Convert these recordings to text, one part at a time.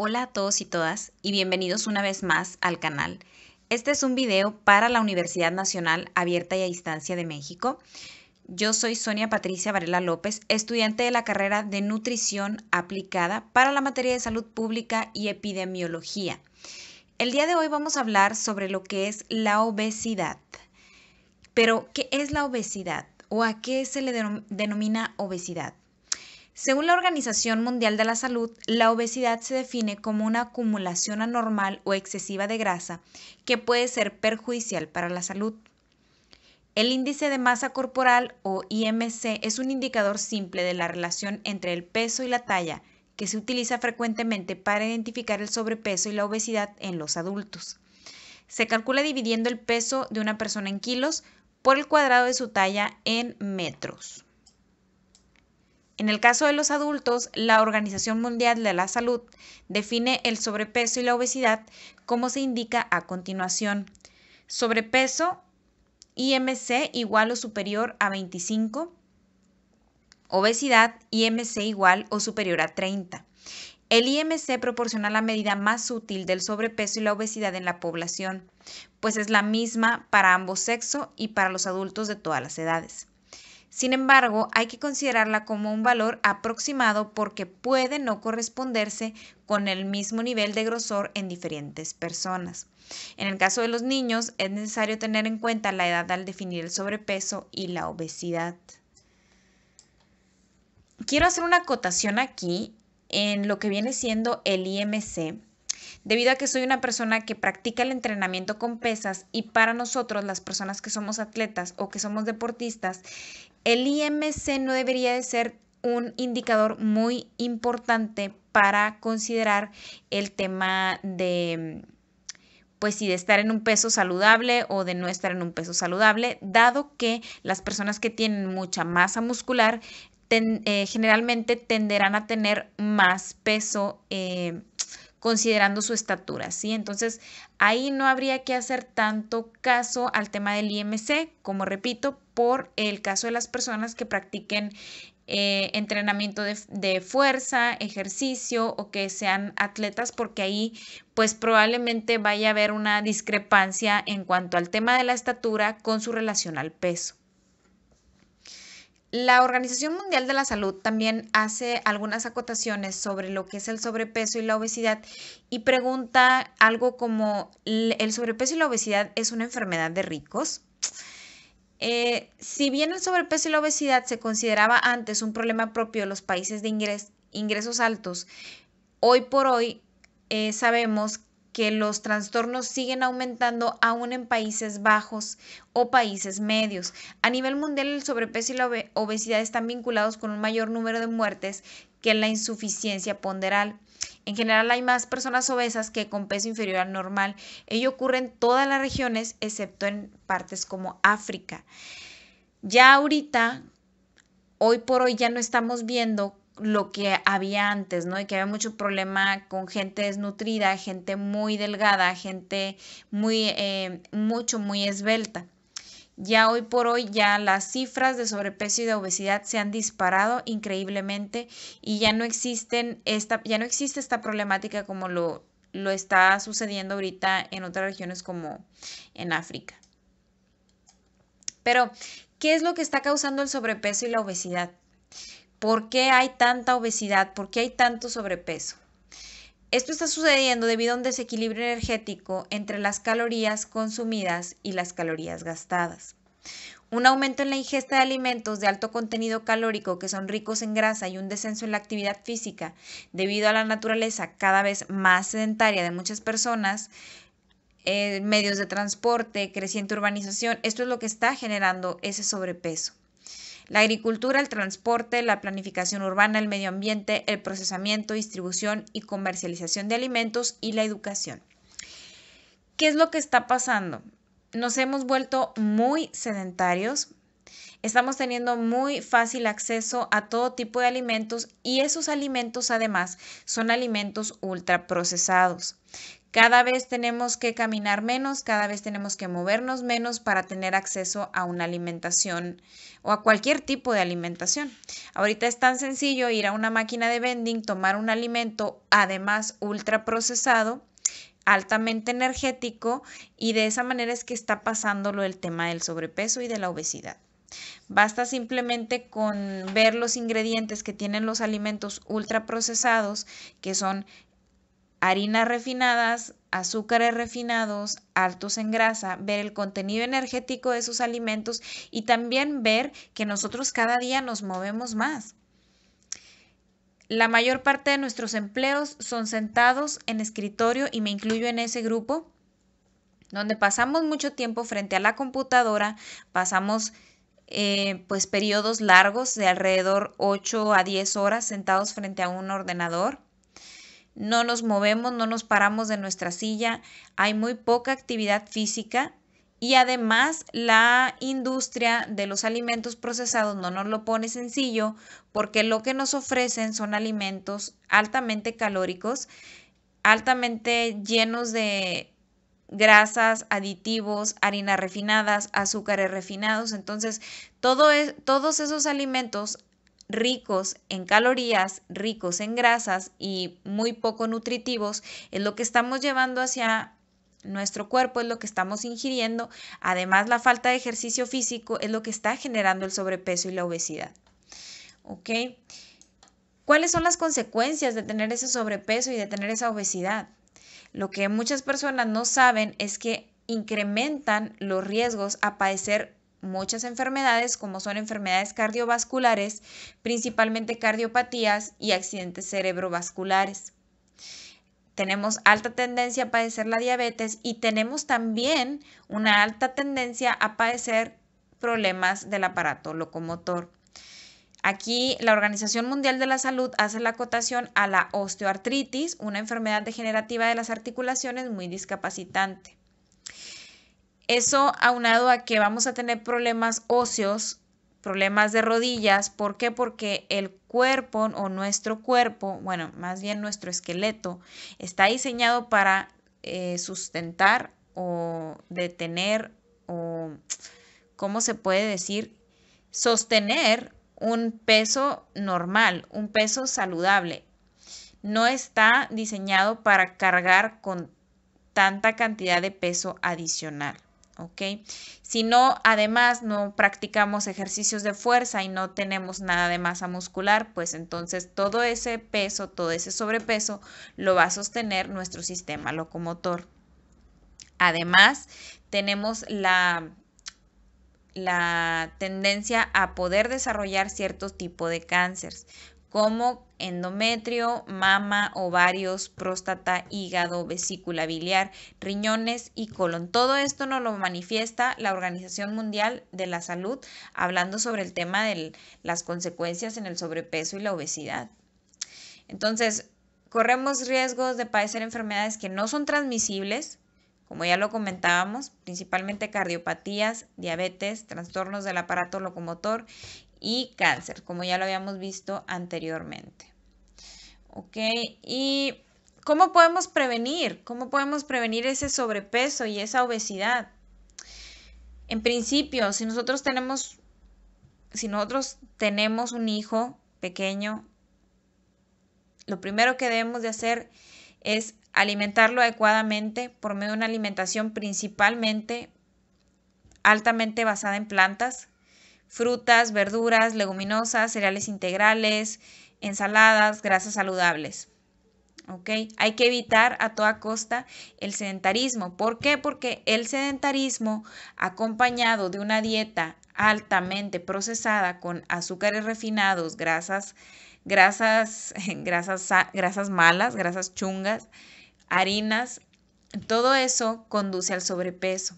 Hola a todos y todas y bienvenidos una vez más al canal. Este es un video para la Universidad Nacional Abierta y a Distancia de México. Yo soy Sonia Patricia Varela López, estudiante de la carrera de Nutrición Aplicada para la materia de Salud Pública y Epidemiología. El día de hoy vamos a hablar sobre lo que es la obesidad. Pero, ¿qué es la obesidad? ¿O a qué se le denomina obesidad? Según la Organización Mundial de la Salud, la obesidad se define como una acumulación anormal o excesiva de grasa que puede ser perjudicial para la salud. El índice de masa corporal o IMC es un indicador simple de la relación entre el peso y la talla que se utiliza frecuentemente para identificar el sobrepeso y la obesidad en los adultos. Se calcula dividiendo el peso de una persona en kilos por el cuadrado de su talla en metros. En el caso de los adultos, la Organización Mundial de la Salud define el sobrepeso y la obesidad como se indica a continuación. Sobrepeso IMC igual o superior a 25. Obesidad IMC igual o superior a 30. El IMC proporciona la medida más útil del sobrepeso y la obesidad en la población, pues es la misma para ambos sexos y para los adultos de todas las edades. Sin embargo, hay que considerarla como un valor aproximado porque puede no corresponderse con el mismo nivel de grosor en diferentes personas. En el caso de los niños, es necesario tener en cuenta la edad al definir el sobrepeso y la obesidad. Quiero hacer una acotación aquí en lo que viene siendo el IMC debido a que soy una persona que practica el entrenamiento con pesas y para nosotros las personas que somos atletas o que somos deportistas, el IMC no debería de ser un indicador muy importante para considerar el tema de pues si de estar en un peso saludable o de no estar en un peso saludable, dado que las personas que tienen mucha masa muscular eh, generalmente tenderán a tener más peso eh, considerando su estatura, ¿sí? Entonces, ahí no habría que hacer tanto caso al tema del IMC, como repito, por el caso de las personas que practiquen eh, entrenamiento de, de, fuerza, ejercicio o que sean atletas, porque ahí pues probablemente vaya a haber una discrepancia en cuanto al tema de la estatura con su relación al peso. La Organización Mundial de la Salud también hace algunas acotaciones sobre lo que es el sobrepeso y la obesidad y pregunta algo como, ¿el sobrepeso y la obesidad es una enfermedad de ricos? Eh, si bien el sobrepeso y la obesidad se consideraba antes un problema propio de los países de ingresos altos, hoy por hoy eh, sabemos sabemos que los trastornos siguen aumentando aún en Países Bajos o países medios. A nivel mundial, el sobrepeso y la obesidad están vinculados con un mayor número de muertes que la insuficiencia ponderal. En general hay más personas obesas que con peso inferior al normal. Ello ocurre en todas las regiones, excepto en partes como África. Ya ahorita, hoy por hoy, ya no estamos viendo lo que había antes, ¿no? Y que había mucho problema con gente desnutrida, gente muy delgada, gente muy, eh, mucho, muy esbelta. Ya hoy por hoy ya las cifras de sobrepeso y de obesidad se han disparado increíblemente y ya no existen esta, ya no existe esta problemática como lo, lo está sucediendo ahorita en otras regiones como en África. Pero, ¿qué es lo que está causando el sobrepeso y la obesidad? ¿Por qué hay tanta obesidad? ¿Por qué hay tanto sobrepeso? Esto está sucediendo debido a un desequilibrio energético entre las calorías consumidas y las calorías gastadas. Un aumento en la ingesta de alimentos de alto contenido calórico que son ricos en grasa y un descenso en la actividad física debido a la naturaleza cada vez más sedentaria de muchas personas, eh, medios de transporte, creciente urbanización, esto es lo que está generando ese sobrepeso la agricultura, el transporte, la planificación urbana, el medio ambiente, el procesamiento, distribución y comercialización de alimentos y la educación. ¿Qué es lo que está pasando? Nos hemos vuelto muy sedentarios, Estamos teniendo muy fácil acceso a todo tipo de alimentos y esos alimentos además son alimentos ultraprocesados. Cada vez tenemos que caminar menos, cada vez tenemos que movernos menos para tener acceso a una alimentación o a cualquier tipo de alimentación. Ahorita es tan sencillo ir a una máquina de vending, tomar un alimento además ultra procesado altamente energético y de esa manera es que está pasándolo el tema del sobrepeso y de la obesidad. Basta simplemente con ver los ingredientes que tienen los alimentos ultra procesados, que son harinas refinadas, azúcares refinados, altos en grasa, ver el contenido energético de sus alimentos y también ver que nosotros cada día nos movemos más. La mayor parte de nuestros empleos son sentados en escritorio y me incluyo en ese grupo, donde pasamos mucho tiempo frente a la computadora, pasamos eh, pues periodos largos de alrededor 8 a 10 horas sentados frente a un ordenador no nos movemos, no nos paramos de nuestra silla, hay muy poca actividad física y además la industria de los alimentos procesados no nos lo pone sencillo porque lo que nos ofrecen son alimentos altamente calóricos, altamente llenos de grasas, aditivos, harinas refinadas, azúcares refinados. Entonces, todo e, todos esos alimentos ricos en calorías, ricos en grasas y muy poco nutritivos, es lo que estamos llevando hacia nuestro cuerpo, es lo que estamos ingiriendo. Además, la falta de ejercicio físico es lo que está generando el sobrepeso y la obesidad. ¿Ok? ¿Cuáles son las consecuencias de tener ese sobrepeso y de tener esa obesidad? Lo que muchas personas no saben es que incrementan los riesgos a padecer muchas enfermedades como son enfermedades cardiovasculares, principalmente cardiopatías y accidentes cerebrovasculares. Tenemos alta tendencia a padecer la diabetes y tenemos también una alta tendencia a padecer problemas del aparato locomotor. Aquí la Organización Mundial de la Salud hace la acotación a la osteoartritis, una enfermedad degenerativa de las articulaciones muy discapacitante. Eso aunado a que vamos a tener problemas óseos, problemas de rodillas. ¿Por qué? Porque el cuerpo o nuestro cuerpo, bueno, más bien nuestro esqueleto, está diseñado para eh, sustentar o detener o, ¿cómo se puede decir? Sostener un peso normal, un peso saludable. No está diseñado para cargar con tanta cantidad de peso adicional. ¿ok? Si no, además no practicamos ejercicios de fuerza y no tenemos nada de masa muscular, pues entonces todo ese peso, todo ese sobrepeso lo va a sostener nuestro sistema locomotor. Además, tenemos la la tendencia a poder desarrollar cierto tipo de cánceres, como endometrio, mama, ovarios, próstata, hígado, vesícula biliar, riñones y colon. Todo esto nos lo manifiesta la Organización Mundial de la Salud hablando sobre el tema de las consecuencias en el sobrepeso y la obesidad. Entonces, corremos riesgos de padecer enfermedades que no son transmisibles, como ya lo comentábamos, principalmente cardiopatías, diabetes, trastornos del aparato locomotor y cáncer, como ya lo habíamos visto anteriormente. ¿Ok? ¿Y cómo podemos prevenir? ¿Cómo podemos prevenir ese sobrepeso y esa obesidad? En principio, si nosotros tenemos, si nosotros tenemos un hijo pequeño, lo primero que debemos de hacer es alimentarlo adecuadamente por medio de una alimentación principalmente altamente basada en plantas, frutas, verduras, leguminosas, cereales integrales, ensaladas, grasas saludables. ¿ok? Hay que evitar a toda costa el sedentarismo. ¿Por qué? Porque el sedentarismo acompañado de una dieta altamente procesada con azúcares refinados, grasas, grasas, grasas, grasas malas, grasas chungas, harinas, todo eso conduce al sobrepeso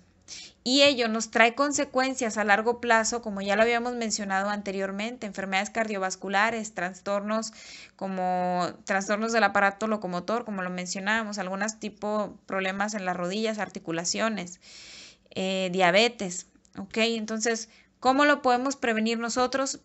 y ello nos trae consecuencias a largo plazo, como ya lo habíamos mencionado anteriormente, enfermedades cardiovasculares, trastornos como trastornos del aparato locomotor, como lo mencionábamos, algunos tipo problemas en las rodillas, articulaciones, eh, diabetes, ¿ok? Entonces, ¿cómo lo podemos prevenir nosotros?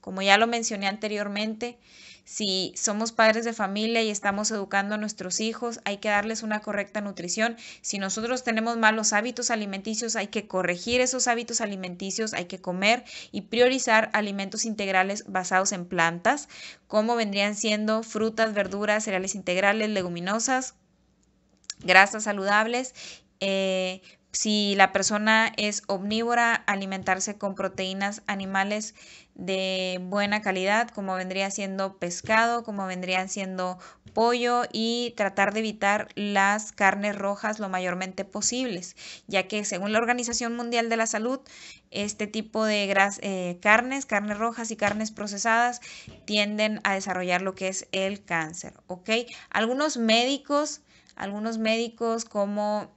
Como ya lo mencioné anteriormente, si somos padres de familia y estamos educando a nuestros hijos, hay que darles una correcta nutrición. Si nosotros tenemos malos hábitos alimenticios, hay que corregir esos hábitos alimenticios, hay que comer y priorizar alimentos integrales basados en plantas, como vendrían siendo frutas, verduras, cereales integrales, leguminosas grasas saludables, eh, si la persona es omnívora, alimentarse con proteínas animales de buena calidad, como vendría siendo pescado, como vendrían siendo pollo y tratar de evitar las carnes rojas lo mayormente posibles, ya que según la Organización Mundial de la Salud, este tipo de eh, carnes, carnes rojas y carnes procesadas tienden a desarrollar lo que es el cáncer, ¿ok? Algunos médicos, algunos médicos como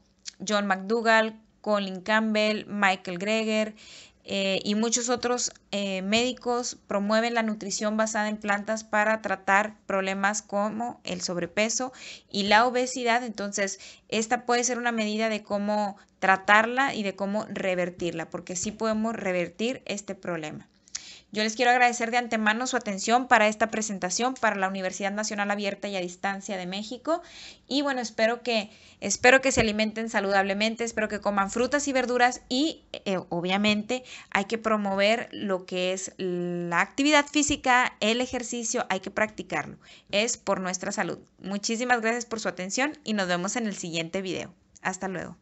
John McDougall, Colin Campbell, Michael Greger eh, y muchos otros eh, médicos promueven la nutrición basada en plantas para tratar problemas como el sobrepeso y la obesidad. Entonces, esta puede ser una medida de cómo tratarla y de cómo revertirla, porque sí podemos revertir este problema. Yo les quiero agradecer de antemano su atención para esta presentación para la Universidad Nacional Abierta y a Distancia de México y bueno, espero que espero que se alimenten saludablemente, espero que coman frutas y verduras y eh, obviamente hay que promover lo que es la actividad física, el ejercicio, hay que practicarlo. Es por nuestra salud. Muchísimas gracias por su atención y nos vemos en el siguiente video. Hasta luego.